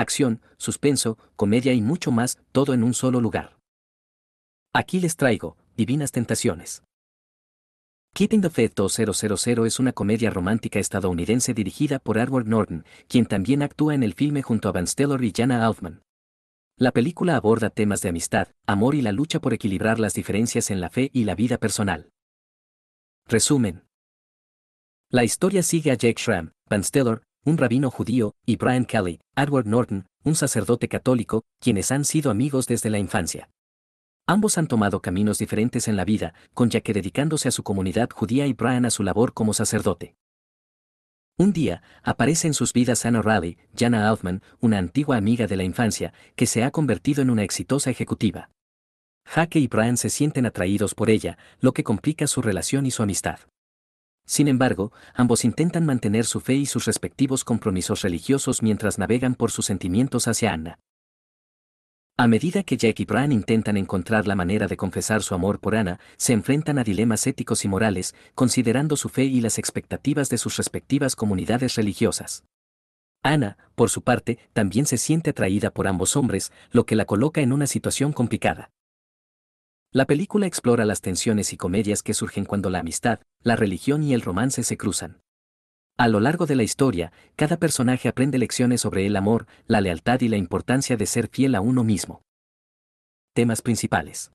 acción, suspenso, comedia y mucho más, todo en un solo lugar. Aquí les traigo, Divinas Tentaciones. Keeping the Faith 2000 es una comedia romántica estadounidense dirigida por Edward Norton, quien también actúa en el filme junto a Van Steller y Jana Altman. La película aborda temas de amistad, amor y la lucha por equilibrar las diferencias en la fe y la vida personal. Resumen. La historia sigue a Jake Schramm, Van Steller, un rabino judío, y Brian Kelly, Edward Norton, un sacerdote católico, quienes han sido amigos desde la infancia. Ambos han tomado caminos diferentes en la vida, con Jack dedicándose a su comunidad judía y Brian a su labor como sacerdote. Un día, aparece en sus vidas Anna Raleigh, Jana Altman, una antigua amiga de la infancia, que se ha convertido en una exitosa ejecutiva. Jaque y Brian se sienten atraídos por ella, lo que complica su relación y su amistad. Sin embargo, ambos intentan mantener su fe y sus respectivos compromisos religiosos mientras navegan por sus sentimientos hacia Anna. A medida que Jack y Brian intentan encontrar la manera de confesar su amor por Anna, se enfrentan a dilemas éticos y morales, considerando su fe y las expectativas de sus respectivas comunidades religiosas. Anna, por su parte, también se siente atraída por ambos hombres, lo que la coloca en una situación complicada. La película explora las tensiones y comedias que surgen cuando la amistad, la religión y el romance se cruzan. A lo largo de la historia, cada personaje aprende lecciones sobre el amor, la lealtad y la importancia de ser fiel a uno mismo. Temas principales.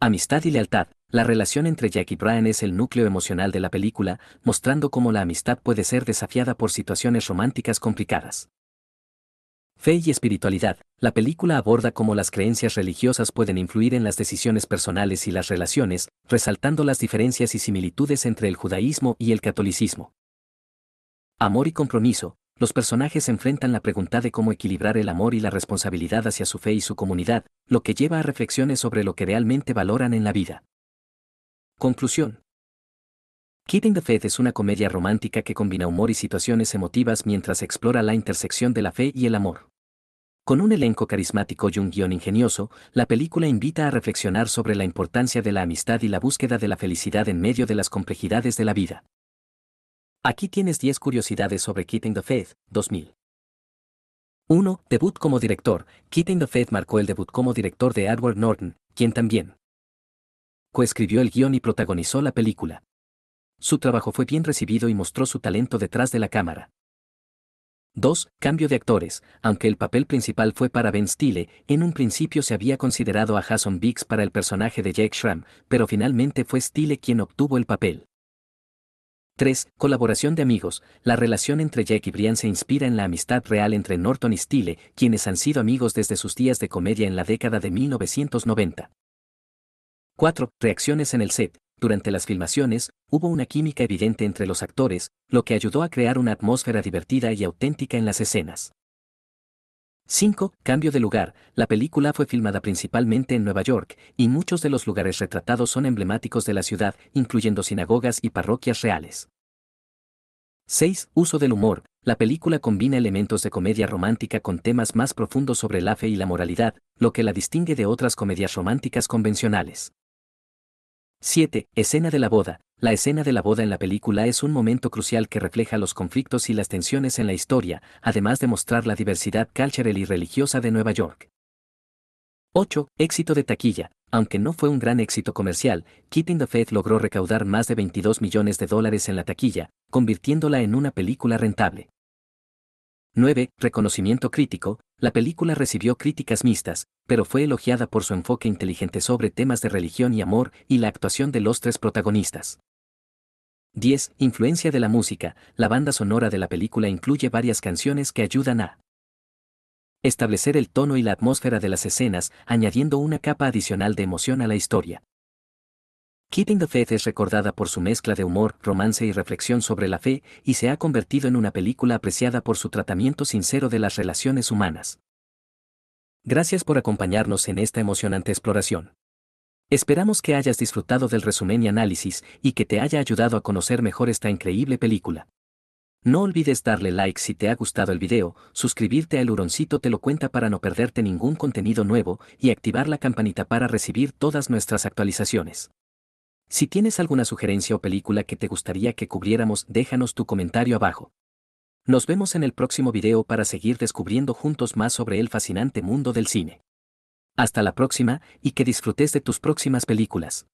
Amistad y lealtad. La relación entre Jack y Brian es el núcleo emocional de la película, mostrando cómo la amistad puede ser desafiada por situaciones románticas complicadas. Fe y espiritualidad. La película aborda cómo las creencias religiosas pueden influir en las decisiones personales y las relaciones, resaltando las diferencias y similitudes entre el judaísmo y el catolicismo. Amor y compromiso. Los personajes enfrentan la pregunta de cómo equilibrar el amor y la responsabilidad hacia su fe y su comunidad, lo que lleva a reflexiones sobre lo que realmente valoran en la vida. Conclusión. Keeping the Faith es una comedia romántica que combina humor y situaciones emotivas mientras explora la intersección de la fe y el amor. Con un elenco carismático y un guión ingenioso, la película invita a reflexionar sobre la importancia de la amistad y la búsqueda de la felicidad en medio de las complejidades de la vida. Aquí tienes 10 curiosidades sobre Keeping the Faith, 2000. 1. Debut como director. Keeping the Faith marcó el debut como director de Edward Norton, quien también coescribió el guión y protagonizó la película. Su trabajo fue bien recibido y mostró su talento detrás de la cámara. 2. Cambio de actores. Aunque el papel principal fue para Ben Stille, en un principio se había considerado a Jason Biggs para el personaje de Jake Schramm, pero finalmente fue Stille quien obtuvo el papel. 3. Colaboración de amigos. La relación entre Jake y Brian se inspira en la amistad real entre Norton y Stille, quienes han sido amigos desde sus días de comedia en la década de 1990. 4. Reacciones en el set. Durante las filmaciones, hubo una química evidente entre los actores, lo que ayudó a crear una atmósfera divertida y auténtica en las escenas. 5. Cambio de lugar. La película fue filmada principalmente en Nueva York, y muchos de los lugares retratados son emblemáticos de la ciudad, incluyendo sinagogas y parroquias reales. 6. Uso del humor. La película combina elementos de comedia romántica con temas más profundos sobre la fe y la moralidad, lo que la distingue de otras comedias románticas convencionales. 7. Escena de la boda. La escena de la boda en la película es un momento crucial que refleja los conflictos y las tensiones en la historia, además de mostrar la diversidad cultural y religiosa de Nueva York. 8. Éxito de taquilla. Aunque no fue un gran éxito comercial, Keeping the Faith logró recaudar más de 22 millones de dólares en la taquilla, convirtiéndola en una película rentable. 9. Reconocimiento crítico. La película recibió críticas mixtas, pero fue elogiada por su enfoque inteligente sobre temas de religión y amor y la actuación de los tres protagonistas. 10. Influencia de la música. La banda sonora de la película incluye varias canciones que ayudan a establecer el tono y la atmósfera de las escenas, añadiendo una capa adicional de emoción a la historia. Keeping the Faith es recordada por su mezcla de humor, romance y reflexión sobre la fe, y se ha convertido en una película apreciada por su tratamiento sincero de las relaciones humanas. Gracias por acompañarnos en esta emocionante exploración. Esperamos que hayas disfrutado del resumen y análisis y que te haya ayudado a conocer mejor esta increíble película. No olvides darle like si te ha gustado el video, suscribirte al Huroncito Te lo cuenta para no perderte ningún contenido nuevo y activar la campanita para recibir todas nuestras actualizaciones. Si tienes alguna sugerencia o película que te gustaría que cubriéramos, déjanos tu comentario abajo. Nos vemos en el próximo video para seguir descubriendo juntos más sobre el fascinante mundo del cine. Hasta la próxima y que disfrutes de tus próximas películas.